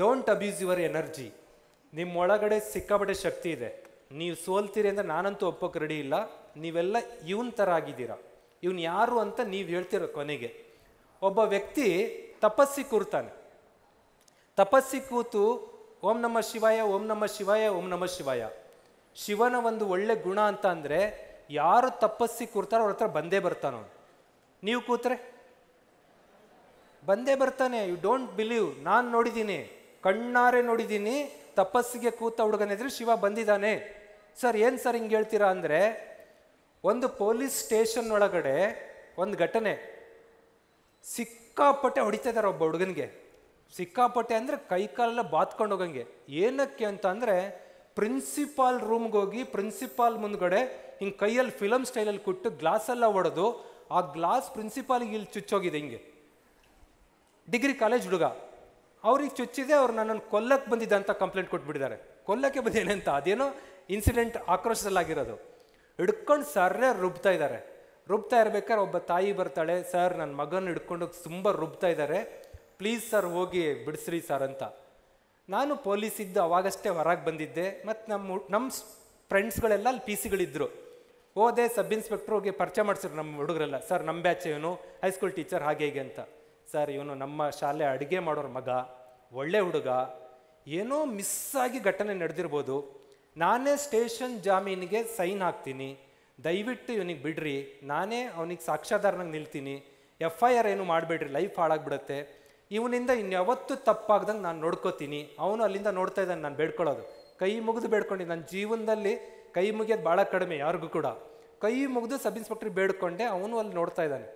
don't abuse your energy ನಿಮ್ಮೊಳಗಡೆ ಸಿಕ್ಕಾಪಟ್ಟೆ ಶಕ್ತಿ ಇದೆ ನೀವು ಸೋಲ್ತೀರಿ ಅಂದರೆ ನಾನಂತೂ ಒಪ್ಪೋಕೆ ರೆಡಿ ಇಲ್ಲ ನೀವೆಲ್ಲ ಇವನ್ ಥರ ಆಗಿದ್ದೀರಾ ಇವನ್ ಯಾರು ಅಂತ ನೀವು ಹೇಳ್ತಿರೋ ಕೊನೆಗೆ ಒಬ್ಬ ವ್ಯಕ್ತಿ ತಪಸ್ಸಿ ಕೂರ್ತಾನೆ ತಪಸ್ಸಿ ಕೂತು ಓಂ ನಮ ಶಿವಾಯ ಓಂ ನಮ ಶಿವಾಯ ಓಂ ನಮ ಶಿವಾಯ ಶಿವನ ಒಂದು ಒಳ್ಳೆ ಗುಣ ಅಂತ ಅಂದರೆ ಯಾರು ತಪಸ್ಸಿ ಕೂರ್ತಾರೋ ಅವ್ರ ಹತ್ರ ಬಂದೇ ಬರ್ತಾನೋ ನೀವು ಕೂತ್ರೆ ಬಂದೇ ಬರ್ತಾನೆ ಯು ಡೋಂಟ್ ಬಿಲೀವ್ ನಾನು ನೋಡಿದ್ದೀನಿ ಕಣ್ಣಾರೆ ನೋಡಿದ್ದೀನಿ ತಪಸ್ಸಿಗೆ ಕೂತ ಹುಡುಗನಿದ್ರೆ ಶಿವ ಬಂದಿದ್ದಾನೆ ಸರ್ ಏನು ಸರ್ ಹಿಂಗೆ ಹೇಳ್ತೀರಾ ಅಂದರೆ ಒಂದು ಪೊಲೀಸ್ ಸ್ಟೇಷನ್ ಒಳಗಡೆ ಒಂದು ಘಟನೆ ಸಿಕ್ಕಾಪಟ್ಟೆ ಹೊಡಿತಾ ಇದ್ದಾರೆ ಒಬ್ಬ ಹುಡುಗನಿಗೆ ಸಿಕ್ಕಾಪಟ್ಟೆ ಅಂದರೆ ಕಾಲೆಲ್ಲ ಬಾತ್ಕೊಂಡು ಹೋಗಂಗೆ ಏನಕ್ಕೆ ಅಂತ ಅಂದರೆ ಪ್ರಿನ್ಸಿಪಾಲ್ ರೂಮ್ಗೆ ಹೋಗಿ ಪ್ರಿನ್ಸಿಪಾಲ್ ಮುಂದ್ಗಡೆ ಹಿಂಗೆ ಕೈಯಲ್ಲಿ ಫಿಲಮ್ ಸ್ಟೈಲಲ್ಲಿ ಕೊಟ್ಟು ಗ್ಲಾಸೆಲ್ಲ ಒಡೆದು ಆ ಗ್ಲಾಸ್ ಪ್ರಿನ್ಸಿಪಾಲಿಗೆ ಇಲ್ಲಿ ಚುಚ್ಚೋಗಿದೆ ಹಿಂಗೆ ಡಿಗ್ರಿ ಕಾಲೇಜ್ ಹುಡುಗ ಅವ್ರಿಗೆ ಚುಚ್ಚಿದೆ ಅವ್ರು ನನ್ನನ್ನು ಕೊಲ್ಲಕ್ಕೆ ಬಂದಿದ್ದ ಅಂತ ಕಂಪ್ಲೇಂಟ್ ಕೊಟ್ಬಿಟ್ಟಿದ್ದಾರೆ ಕೊಲ್ಲಕ್ಕೆ ಬಂದೇನೆ ಅಂತ ಅದೇನೋ ಇನ್ಸಿಡೆಂಟ್ ಆಕ್ರೋಶದಲ್ಲಾಗಿರೋದು ಹಿಡ್ಕೊಂಡು ಸರ್ರೇ ರುಬ್ತಾ ಇದ್ದಾರೆ ರುಬ್ತಾ ಇರ್ಬೇಕಾದ್ರೆ ಒಬ್ಬ ತಾಯಿ ಬರ್ತಾಳೆ ಸರ್ ನನ್ನ ಮಗನ ಹಿಡ್ಕೊಂಡು ತುಂಬ ರುಬ್ತಾ ಇದ್ದಾರೆ ಪ್ಲೀಸ್ ಸರ್ ಹೋಗಿ ಬಿಡಿಸ್ರಿ ಸರ್ ಅಂತ ನಾನು ಪೊಲೀಸ್ ಇದ್ದು ಅವಾಗಷ್ಟೇ ಹೊರಗೆ ಬಂದಿದ್ದೆ ಮತ್ತು ನಮ್ಮ ನಮ್ಮ ಫ್ರೆಂಡ್ಸ್ಗಳೆಲ್ಲ ಅಲ್ಲಿ ಪಿ ಸಿಗಳಿದ್ರು ಹೋದೆ ಸಬ್ ಹೋಗಿ ಪರಿಚಯ ಮಾಡಿಸ್ರು ನಮ್ಮ ಹುಡುಗರೆಲ್ಲ ಸರ್ ನಮ್ಮ ಬ್ಯಾಚ್ ಇವನು ಹೈಸ್ಕೂಲ್ ಟೀಚರ್ ಹಾಗೆ ಹೀಗೆ ಅಂತ ಸರ್ ಇವನು ನಮ್ಮ ಶಾಲೆ ಅಡುಗೆ ಮಾಡೋರ ಮಗ ಒಳ್ಳೆ ಹುಡುಗ ಏನೋ ಮಿಸ್ ಆಗಿ ಘಟನೆ ನಡೆದಿರ್ಬೋದು ನಾನೇ ಸ್ಟೇಷನ್ ಜಾಮೀನಿಗೆ ಸೈನ್ ಹಾಕ್ತೀನಿ ದಯವಿಟ್ಟು ಇವನಿಗೆ ಬಿಡ್ರಿ ನಾನೇ ಅವನಿಗೆ ಸಾಕ್ಷಾಧಾರನಾಗಿ ನಿಲ್ತೀನಿ ಎಫ್ ಐ ಆರ್ ಏನು ಮಾಡಬೇಡ್ರಿ ಲೈಫ್ ಹಾಳಾಗ್ಬಿಡತ್ತೆ ಇವನಿಂದ ಇನ್ಯಾವತ್ತೂ ತಪ್ಪಾಗ್ದಂಗೆ ನಾನು ನೋಡ್ಕೋತೀನಿ ಅವನು ಅಲ್ಲಿಂದ ನೋಡ್ತಾ ಇದ್ದಾನೆ ನಾನು ಬೇಡ್ಕೊಳ್ಳೋದು ಕೈ ಮುಗಿದು ಬೇಡ್ಕೊಂಡು ನನ್ನ ಜೀವನದಲ್ಲಿ ಕೈ ಮುಗಿಯೋದು ಭಾಳ ಕಡಿಮೆ ಯಾರಿಗೂ ಕೂಡ ಕೈ ಮುಗಿದು ಸಬ್ ಇನ್ಸ್ಪೆಕ್ಟ್ರಿಗೆ ಬೇಡ್ಕೊಂಡೆ ಅವನು ಅಲ್ಲಿ ನೋಡ್ತಾ ಇದ್ದಾನೆ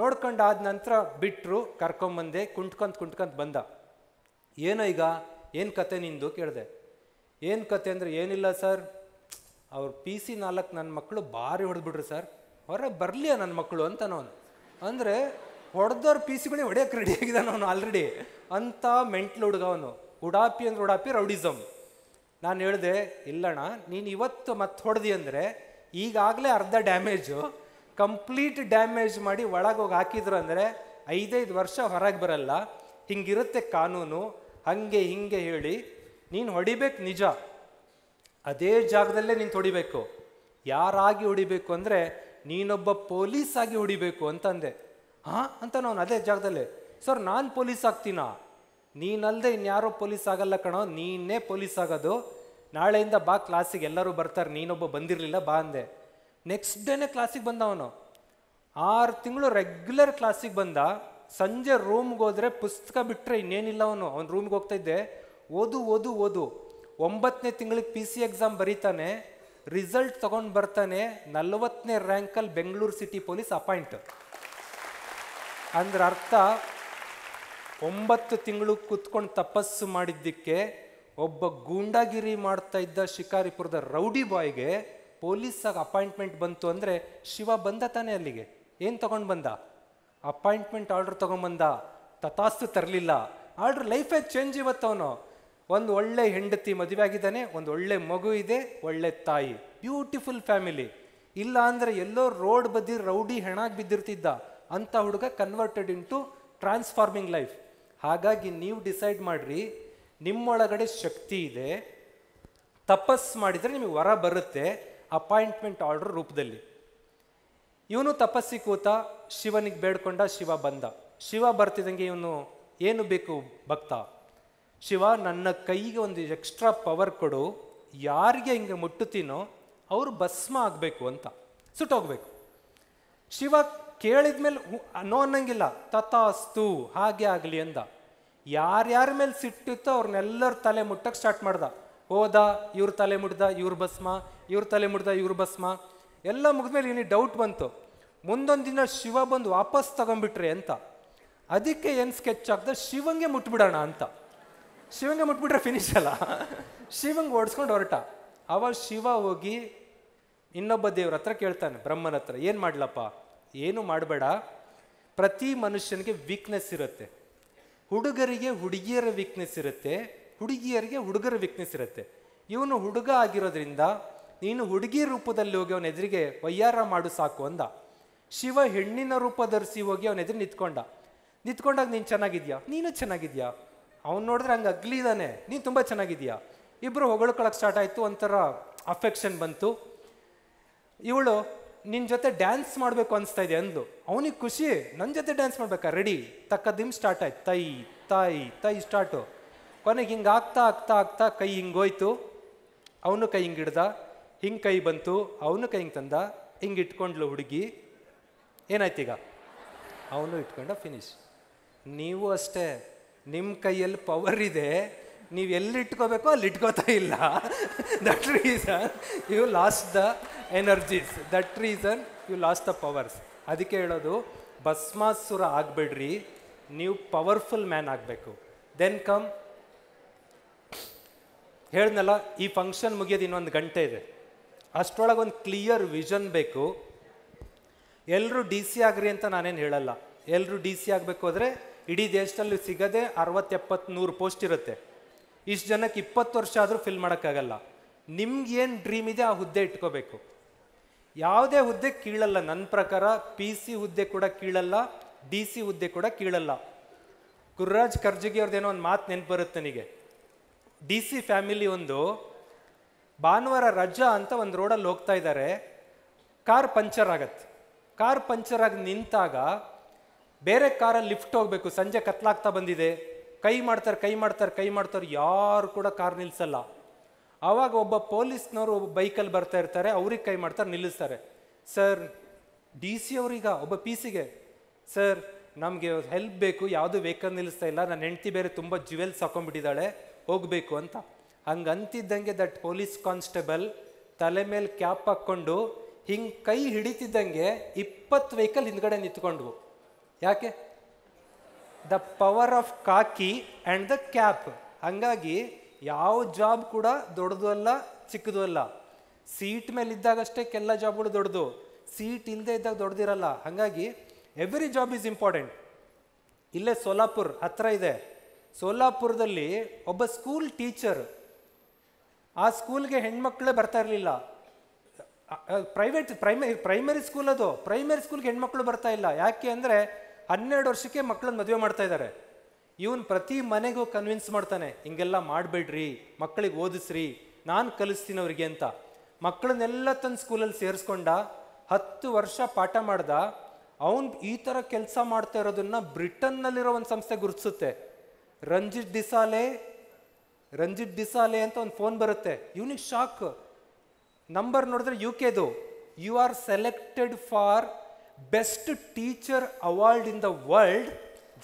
ನೋಡ್ಕೊಂಡಾದ ನಂತರ ಬಿಟ್ಟರು ಕರ್ಕೊಂಬಂದೆ ಕುಂಟ್ಕೊಂತ ಕುಂಟ್ಕೊಂತ ಬಂದ ಏನೋ ಈಗ ಏನು ಕತೆ ನಿಂದು ಕೇಳಿದೆ ಏನು ಕತೆ ಅಂದರೆ ಏನಿಲ್ಲ ಸರ್ ಅವ್ರ ಪಿ ಸಿ ನಾಲ್ಕು ನನ್ನ ಮಕ್ಕಳು ಭಾರಿ ಹೊಡೆದ್ಬಿಟ್ರಿ ಸರ್ ಹೊರ ಬರಲಿ ನನ್ನ ಮಕ್ಕಳು ಅಂತ ನಾನು ಅಂದರೆ ಹೊಡೆದವ್ರ ಪಿ ಸಿಗಳೇ ಹೊಡೆಯೋಕೆ ರೆಡಿ ಆಗಿದ್ದಾನೆ ಅವನು ಆಲ್ರೆಡಿ ಅಂಥ ಮೆಂಟ್ಲು ಹುಡುಗ ಅವನು ಉಡಾಪಿ ಅಂದ್ರೆ ಉಡಾಪಿ ರೌಡಿಸಮ್ ನಾನು ಹೇಳಿದೆ ಇಲ್ಲಣ್ಣ ನೀನು ಇವತ್ತು ಮತ್ತೆ ಹೊಡೆದಿ ಅಂದರೆ ಈಗಾಗಲೇ ಅರ್ಧ ಡ್ಯಾಮೇಜು ಕಂಪ್ಲೀಟ್ ಡ್ಯಾಮೇಜ್ ಮಾಡಿ ಒಳಗೆ ಹೋಗಿ ಹಾಕಿದ್ರು ಅಂದರೆ ಐದೈದು ವರ್ಷ ಹೊರಗೆ ಬರಲ್ಲ ಹಿಂಗಿರುತ್ತೆ ಕಾನೂನು ಹಂಗೆ ಹಿಂಗೆ ಹೇಳಿ ನೀನು ಹೊಡಿಬೇಕು ನಿಜ ಅದೇ ಜಾಗದಲ್ಲೇ ನೀನು ಹೊಡಿಬೇಕು ಯಾರಾಗಿ ಹೊಡಿಬೇಕು ಅಂದರೆ ನೀನೊಬ್ಬ ಪೊಲೀಸ್ ಆಗಿ ಹೊಡಿಬೇಕು ಅಂತಂದೆ ಹಾಂ ಅಂತ ನಾನು ಅದೇ ಜಾಗದಲ್ಲೇ ಸರ್ ನಾನು ಪೊಲೀಸ್ ಆಗ್ತೀನಾ ನೀನಲ್ಲದೆ ಇನ್ಯಾರೋ ಪೊಲೀಸ್ ಆಗಲ್ಲ ಕಣೋ ನೀನೇ ಪೊಲೀಸ್ ಆಗೋದು ನಾಳೆಯಿಂದ ಬಾ ಕ್ಲಾಸಿಗೆ ಎಲ್ಲರೂ ಬರ್ತಾರೆ ನೀನೊಬ್ಬ ಬಂದಿರಲಿಲ್ಲ ಬಾ ಅಂದೆ ನೆಕ್ಸ್ಟ್ ಡೇನೇ ಕ್ಲಾಸಿಗೆ ಬಂದ ಅವನು ಆರು ತಿಂಗಳು ರೆಗ್ಯುಲರ್ ಕ್ಲಾಸಿಗೆ ಬಂದ ಸಂಜೆ ರೂಮ್ಗೆ ಹೋದರೆ ಪುಸ್ತಕ ಬಿಟ್ಟರೆ ಇನ್ನೇನಿಲ್ಲ ಅವನು ಅವ್ನು ರೂಮ್ಗೆ ಹೋಗ್ತಾ ಇದ್ದೆ ಓದು ಓದು ಓದು ಒಂಬತ್ತನೇ ತಿಂಗಳಿಗೆ ಪಿ ಸಿ ಎಕ್ಸಾಮ್ ಬರೀತಾನೆ ರಿಸಲ್ಟ್ ತಗೊಂಡು ಬರ್ತಾನೆ ನಲವತ್ತನೇ ರ್ಯಾಂಕಲ್ಲಿ ಬೆಂಗಳೂರು ಸಿಟಿ ಪೊಲೀಸ್ ಅಪಾಯಿಂಟ್ ಅಂದ್ರೆ ಅರ್ಥ ಒಂಬತ್ತು ತಿಂಗಳು ಕುತ್ಕೊಂಡು ತಪಸ್ಸು ಮಾಡಿದ್ದಕ್ಕೆ ಒಬ್ಬ ಗೂಂಡಾಗಿರಿ ಮಾಡ್ತಾ ಇದ್ದ ಶಿಕಾರಿಪುರದ ರೌಡಿ ಬಾಯ್ಗೆ ಪೊಲೀಸಾಗಿ ಅಪಾಯಿಂಟ್ಮೆಂಟ್ ಬಂತು ಅಂದರೆ ಶಿವ ಬಂದ ತಾನೆ ಅಲ್ಲಿಗೆ ಏನು ತಗೊಂಡು ಬಂದ ಅಪಾಯಿಂಟ್ಮೆಂಟ್ ಆರ್ಡ್ರ್ ತೊಗೊಂಬಂದ ತಥಾಸ್ತು ತರಲಿಲ್ಲ ಆರ್ಡ್ರ್ ಲೈಫೇ ಚೇಂಜ್ ಇವತ್ತು ಅವನು ಒಂದು ಒಳ್ಳೆ ಹೆಂಡತಿ ಮದುವೆ ಆಗಿದ್ದಾನೆ ಒಂದು ಒಳ್ಳೆ ಮಗು ಇದೆ ಒಳ್ಳೆ ತಾಯಿ ಬ್ಯೂಟಿಫುಲ್ ಫ್ಯಾಮಿಲಿ ಇಲ್ಲ ಅಂದರೆ ಎಲ್ಲೋ ರೋಡ್ ಬದಿ ರೌಡಿ ಹೆಣಾಗಿ ಬಿದ್ದಿರ್ತಿದ್ದ ಅಂಥ ಹುಡುಗ ಕನ್ವರ್ಟೆಡ್ ಇಂಟು ಟ್ರಾನ್ಸ್ಫಾರ್ಮಿಂಗ್ ಲೈಫ್ ಹಾಗಾಗಿ ನೀವು ಡಿಸೈಡ್ ಮಾಡಿರಿ ನಿಮ್ಮೊಳಗಡೆ ಶಕ್ತಿ ಇದೆ ತಪಸ್ ಮಾಡಿದರೆ ನಿಮಗೆ ವರ ಬರುತ್ತೆ ಅಪಾಯಿಂಟ್ಮೆಂಟ್ ಆರ್ಡರ್ ರೂಪದಲ್ಲಿ ಇವನು ತಪಸ್ಸಿ ಕೂತ ಶಿವನಿಗೆ ಬೇಡ್ಕೊಂಡ ಶಿವ ಬಂದ ಶಿವ ಬರ್ತಿದ್ದಂಗೆ ಇವನು ಏನು ಬೇಕು ಭಕ್ತ ಶಿವ ನನ್ನ ಕೈಗೆ ಒಂದು ಎಕ್ಸ್ಟ್ರಾ ಪವರ್ ಕೊಡು ಯಾರಿಗೆ ಹಿಂಗೆ ಮುಟ್ಟುತ್ತೀನೋ ಅವರು ಭಸ್ಮ ಆಗಬೇಕು ಅಂತ ಸುಟ್ಟೋಗ್ಬೇಕು ಶಿವ ಕೇಳಿದ್ಮೇಲೆ ನೋ ಅನ್ನಂಗಿಲ್ಲ ತಥಾಸ್ತು ಹಾಗೆ ಆಗಲಿ ಅಂದ ಯಾರ್ಯಾರ ಮೇಲೆ ಸಿಟ್ಟಿತ್ತೋ ಅವ್ರನ್ನೆಲ್ಲರ ತಲೆ ಮುಟ್ಟಕ್ಕೆ ಸ್ಟಾರ್ಟ್ ಮಾಡ್ದ ಹೋದ ಇವ್ರ ತಲೆ ಮುಟ್ದ ಇವ್ರ ಭಸ್ಮ ಇವ್ರ ತಲೆ ಮುಟ್ದ ಇವ್ರ ಭಸ್ಮ ಎಲ್ಲ ಮುಗಿದ್ಮೇಲೆ ಇವನಿಗೆ ಡೌಟ್ ಬಂತು ಮುಂದೊಂದು ದಿನ ಶಿವ ಬಂದು ವಾಪಸ್ ತಗೊಂಬಿಟ್ರೆ ಅಂತ ಅದಕ್ಕೆ ಏನು ಸ್ಕೆಚ್ ಆಗ್ತದೆ ಶಿವಂಗೆ ಮುಟ್ಬಿಡೋಣ ಅಂತ ಶಿವಂಗೆ ಮುಟ್ಬಿಟ್ರೆ ಫಿನಿಶ್ ಅಲ್ಲ ಶಿವಂಗೆ ಓಡಿಸ್ಕೊಂಡು ಹೊರಟ ಅವಾಗ ಶಿವ ಹೋಗಿ ಇನ್ನೊಬ್ಬ ದೇವ್ರ ಹತ್ರ ಕೇಳ್ತಾನೆ ಬ್ರಹ್ಮನ ಹತ್ರ ಏನು ಮಾಡ್ಲಪ್ಪ ಏನು ಮಾಡಬೇಡ ಪ್ರತಿ ಮನುಷ್ಯನಿಗೆ ವೀಕ್ನೆಸ್ ಇರುತ್ತೆ ಹುಡುಗರಿಗೆ ಹುಡುಗಿಯರ ವೀಕ್ನೆಸ್ ಇರುತ್ತೆ ಹುಡುಗಿಯರಿಗೆ ಹುಡುಗರ ವೀಕ್ನೆಸ್ ಇರುತ್ತೆ ಇವನು ಹುಡುಗ ಆಗಿರೋದ್ರಿಂದ ನೀನು ಹುಡುಗಿ ರೂಪದಲ್ಲಿ ಹೋಗಿ ಅವನ ಎದುರಿಗೆ ವಯ್ಯಾರ ಮಾಡು ಸಾಕು ಅಂದ ಶಿವ ಹೆಣ್ಣಿನ ರೂಪ ಧರಿಸಿ ಹೋಗಿ ಅವನ ಎದುರು ನಿಂತ್ಕೊಂಡ ನಿಂತ್ಕೊಂಡಾಗ ನೀನು ಚೆನ್ನಾಗಿದ್ಯಾ ನೀನು ಚೆನ್ನಾಗಿದ್ಯಾ ಅವ್ನು ನೋಡಿದ್ರೆ ಹಂಗೆ ಇದ್ದಾನೆ ನೀನು ತುಂಬ ಚೆನ್ನಾಗಿದ್ಯಾ ಇಬ್ಬರು ಹೊಗಳ್ಕೊಳಕ್ಕೆ ಸ್ಟಾರ್ಟ್ ಆಯಿತು ಒಂಥರ ಅಫೆಕ್ಷನ್ ಬಂತು ಇವಳು ನಿನ್ನ ಜೊತೆ ಡ್ಯಾನ್ಸ್ ಮಾಡಬೇಕು ಅನಿಸ್ತಾ ಇದೆ ಅಂದು ಅವನಿಗೆ ಖುಷಿ ನನ್ನ ಜೊತೆ ಡ್ಯಾನ್ಸ್ ಮಾಡಬೇಕಾ ರೆಡಿ ದಿಮ್ ಸ್ಟಾರ್ಟ್ ಆಯ್ತು ತೈ ತಾಯಿ ತೈ ಸ್ಟಾರ್ಟು ಕೊನೆಗೆ ಹಿಂಗೆ ಆಗ್ತಾ ಆಗ್ತಾ ಆಗ್ತಾ ಕೈ ಹಿಂಗೋಯ್ತು ಅವನು ಕೈ ಹಿಂಗೆ ಹಿಡ್ದ ಹಿಂಗೆ ಕೈ ಬಂತು ಅವನು ಕೈ ಹಿಂಗೆ ತಂದ ಹಿಂಗೆ ಇಟ್ಕೊಂಡ್ಲು ಹುಡುಗಿ ಏನಾಯ್ತು ಈಗ ಅವನು ಇಟ್ಕೊಂಡ ಫಿನಿಶ್ ನೀವು ಅಷ್ಟೇ ನಿಮ್ಮ ಕೈಯಲ್ಲಿ ಪವರ್ ಇದೆ ನೀವು ಎಲ್ಲಿ ಇಟ್ಕೋಬೇಕೋ ಅಲ್ಲಿ ಇಟ್ಕೋತಾ ಇಲ್ಲ that reason you lost the energies that reason you lost the powers ಅದಕ್ಕೆ ಹೇಳೋದು ಭಸ್ಮಾಸುರ ಆಗಬೇಡ್ರಿ ನೀವು ಪವರ್ಫುಲ್ ಮ್ಯಾನ್ ಆಗಬೇಕು ದೆನ್ ಕಮ್ ಹೇಳ್ದಲ್ಲ ಈ ಫಂಕ್ಷನ್ ಮುಗಿಯೋದು ಇನ್ನೊಂದು ಗಂಟೆ ಇದೆ ಅಷ್ಟರೊಳಗೆ ಒಂದು ಕ್ಲಿಯರ್ ವಿಷನ್ ಬೇಕು ಎಲ್ಲರೂ ಡಿ ಸಿ ಆಗ್ರಿ ಅಂತ ನಾನೇನು ಹೇಳಲ್ಲ ಎಲ್ಲರೂ ಡಿ ಸಿ ಆಗಬೇಕು ಅಂದರೆ ಇಡೀ ದೇಶದಲ್ಲಿ ಸಿಗದೆ ಅರವತ್ತೆಪ್ಪತ್ತು ನೂರು ಪೋಸ್ಟ್ ಇರುತ್ತೆ ಇಷ್ಟು ಜನಕ್ಕೆ ಇಪ್ಪತ್ತು ವರ್ಷ ಆದರೂ ಫಿಲ್ ಮಾಡೋಕ್ಕಾಗಲ್ಲ ನಿಮ್ಗೇನು ಡ್ರೀಮ್ ಇದೆ ಆ ಹುದ್ದೆ ಇಟ್ಕೋಬೇಕು ಯಾವುದೇ ಹುದ್ದೆ ಕೀಳಲ್ಲ ನನ್ನ ಪ್ರಕಾರ ಪಿ ಸಿ ಹುದ್ದೆ ಕೂಡ ಕೀಳಲ್ಲ ಡಿ ಸಿ ಹುದ್ದೆ ಕೂಡ ಕೀಳಲ್ಲ ಗುರುರಾಜ್ ಖರ್ಜಿಗೆ ಏನೋ ಒಂದು ಮಾತು ನೆನಪು ಬರುತ್ತೆ ನನಗೆ ಡಿ ಸಿ ಫ್ಯಾಮಿಲಿ ಒಂದು ಭಾನುವಾರ ರಜಾ ಅಂತ ಒಂದು ರೋಡಲ್ಲಿ ಹೋಗ್ತಾ ಇದ್ದಾರೆ ಕಾರ್ ಪಂಚರ್ ಆಗತ್ತೆ ಕಾರ್ ಪಂಚರ್ ಆಗಿ ನಿಂತಾಗ ಬೇರೆ ಕಾರಲ್ಲಿ ಲಿಫ್ಟ್ ಹೋಗಬೇಕು ಸಂಜೆ ಕತ್ಲಾಗ್ತಾ ಬಂದಿದೆ ಕೈ ಮಾಡ್ತಾರೆ ಕೈ ಮಾಡ್ತಾರೆ ಕೈ ಮಾಡ್ತಾರೆ ಯಾರು ಕೂಡ ಕಾರ್ ನಿಲ್ಲಿಸಲ್ಲ ಆವಾಗ ಒಬ್ಬ ಪೊಲೀಸ್ನವರು ಒಬ್ಬ ಬೈಕಲ್ಲಿ ಬರ್ತಾ ಇರ್ತಾರೆ ಅವ್ರಿಗೆ ಕೈ ಮಾಡ್ತಾರೆ ನಿಲ್ಲಿಸ್ತಾರೆ ಸರ್ ಡಿ ಸಿ ಅವ್ರೀಗ ಒಬ್ಬ ಪಿ ಸಿಗೆ ಸರ್ ನಮಗೆ ಹೆಲ್ಪ್ ಬೇಕು ಯಾವುದು ವೆಹಿಕಲ್ ನಿಲ್ಲಿಸ್ತಾ ಇಲ್ಲ ನನ್ನ ಹೆಂಡತಿ ಬೇರೆ ತುಂಬ ಜುವೆಲ್ಸ್ ಹಾಕೊಂಡ್ಬಿಟ್ಟಿದ್ದಾಳೆ ಹೋಗಬೇಕು ಅಂತ ಹಂಗೆ ಅಂತಿದ್ದಂಗೆ ದಟ್ ಪೊಲೀಸ್ ಕಾನ್ಸ್ಟೇಬಲ್ ತಲೆ ಮೇಲೆ ಕ್ಯಾಪ್ ಹಾಕ್ಕೊಂಡು ಹಿಂಗೆ ಕೈ ಹಿಡಿತಿದ್ದಂಗೆ ಇಪ್ಪತ್ತು ವೆಹಿಕಲ್ ಹಿಂದ್ಗಡೆ ನಿಂತ್ಕೊಂಡ್ವು ಯಾಕೆ the power of khaki and the cap ಹಂಗಾಗಿ ಯಾವ ಜಾಬ್ ಕೂಡ ದೊಡ್ಡದು ಅಲ್ಲ ಚಿಕ್ಕದು ಅಲ್ಲ ಸೀಟ್ ಮೇಲೆ ಇದ್ದಾಗಷ್ಟೇ ಕೆಲ ಜಾಬ್ಗಳು ದೊಡ್ಡದು ಸೀಟ್ ಹಿಂದೆ ಇದ್ದಾಗ ದೊಡ್ಡದಿರಲ್ಲ ಹಾಗಾಗಿ ಎವ್ರಿ ಜಾಬ್ ಈಸ್ ಇಂಪಾರ್ಟೆಂಟ್ ಇಲ್ಲೇ ಸೋಲಾಪುರ್ ಹತ್ರ ಇದೆ ಸೋಲಾಪುರದಲ್ಲಿ ಒಬ್ಬ ಸ್ಕೂಲ್ ಟೀಚರ್ ಆ ಸ್ಕೂಲ್ಗೆ ಹೆಣ್ಮಕ್ಳೇ ಬರ್ತಾ ಇರಲಿಲ್ಲ ಪ್ರೈವೇಟ್ ಪ್ರೈಮರಿ ಪ್ರೈಮರಿ ಸ್ಕೂಲ್ ಅದು ಪ್ರೈಮರಿ ಸ್ಕೂಲ್ಗೆ ಹೆಣ್ಮಕ್ಳು ಬರ್ತಾ ಇಲ್ಲ ಯಾಕೆ ಅಂದರೆ ಹನ್ನೆರಡು ವರ್ಷಕ್ಕೆ ಮಕ್ಕಳನ್ನ ಮದುವೆ ಮಾಡ್ತಾ ಇದ್ದಾರೆ ಇವನು ಪ್ರತಿ ಮನೆಗೂ ಕನ್ವಿನ್ಸ್ ಮಾಡ್ತಾನೆ ಹಿಂಗೆಲ್ಲ ಮಾಡಬೇಡ್ರಿ ಮಕ್ಕಳಿಗೆ ಓದಿಸ್ರಿ ನಾನು ಕಲಿಸ್ತೀನಿ ಅವ್ರಿಗೆ ಅಂತ ಮಕ್ಕಳನ್ನೆಲ್ಲ ತನ್ನ ಸ್ಕೂಲಲ್ಲಿ ಸೇರಿಸ್ಕೊಂಡ ಹತ್ತು ವರ್ಷ ಪಾಠ ಮಾಡ್ದ ಅವನು ಈ ಥರ ಕೆಲಸ ಮಾಡ್ತಾ ಇರೋದನ್ನು ಬ್ರಿಟನ್ನಲ್ಲಿರೋ ಒಂದು ಸಂಸ್ಥೆ ಗುರುತಿಸುತ್ತೆ ರಂಜಿತ್ ಡಿಸಾಲೆ ರಂಜಿತ್ ಡಿಸಾಲೆ ಅಂತ ಒಂದು ಫೋನ್ ಬರುತ್ತೆ ಇವನಿಗೆ ಶಾಕ್ ನಂಬರ್ ನೋಡಿದ್ರೆ ಯು ಕೆದು you are selected for best teacher award in the world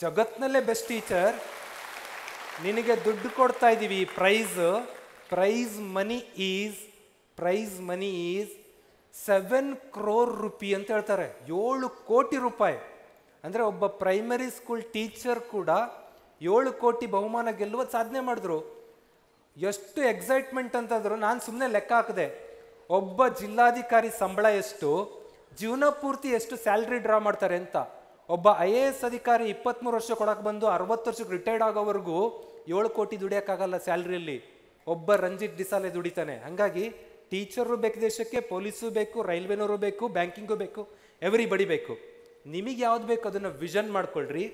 ಜಗತ್ತಿನಲ್ಲೇ ಬೆಸ್ಟ್ ಟೀಚರ್ ನಿನಗೆ ದುಡ್ಡು ಕೊಡ್ತಾ ಇದ್ದೀವಿ prize prize money is prize money is seven crore rupee ಅಂತ ಹೇಳ್ತಾರೆ ಏಳು ಕೋಟಿ ರೂಪಾಯಿ ಅಂದರೆ ಒಬ್ಬ ಪ್ರೈಮರಿ ಸ್ಕೂಲ್ ಟೀಚರ್ ಕೂಡ ಏಳು ಕೋಟಿ ಬಹುಮಾನ ಗೆಲ್ಲುವ ಸಾಧನೆ ಮಾಡಿದ್ರು ಎಷ್ಟು ಎಕ್ಸೈಟ್ಮೆಂಟ್ ಅಂತಂದ್ರು ನಾನು ಸುಮ್ಮನೆ ಲೆಕ್ಕ ಹಾಕಿದೆ ಒಬ್ಬ ಜಿಲ್ಲಾಧಿಕಾರಿ ಸಂಬಳ ಎಷ್ಟು ಜೀವನ ಪೂರ್ತಿ ಎಷ್ಟು ಸ್ಯಾಲ್ರಿ ಡ್ರಾ ಮಾಡ್ತಾರೆ ಅಂತ ಒಬ್ಬ ಐ ಎ ಎಸ್ ಅಧಿಕಾರಿ ಇಪ್ಪತ್ತ್ಮೂರು ವರ್ಷ ಕೊಡಕ್ಕೆ ಬಂದು ಅರವತ್ತು ವರ್ಷಕ್ಕೆ ರಿಟೈರ್ಡ್ ಆಗೋವರೆಗೂ ಏಳು ಕೋಟಿ ದುಡಿಯೋಕ್ಕಾಗಲ್ಲ ಸ್ಯಾಲ್ರಿಯಲ್ಲಿ ಒಬ್ಬ ರಂಜಿತ್ ಡಿಸಾಲೆ ದುಡಿತಾನೆ ಹಾಗಾಗಿ ಟೀಚರು ಬೇಕು ದೇಶಕ್ಕೆ ಪೊಲೀಸು ಬೇಕು ರೈಲ್ವೆನವರು ಬೇಕು ಬ್ಯಾಂಕಿಂಗು ಬೇಕು ಎವ್ರಿ ಬಡಿ ಬೇಕು ನಿಮಗೆ ಯಾವ್ದು ಬೇಕು ಅದನ್ನು ವಿಷನ್ ಮಾಡ್ಕೊಳ್ರಿ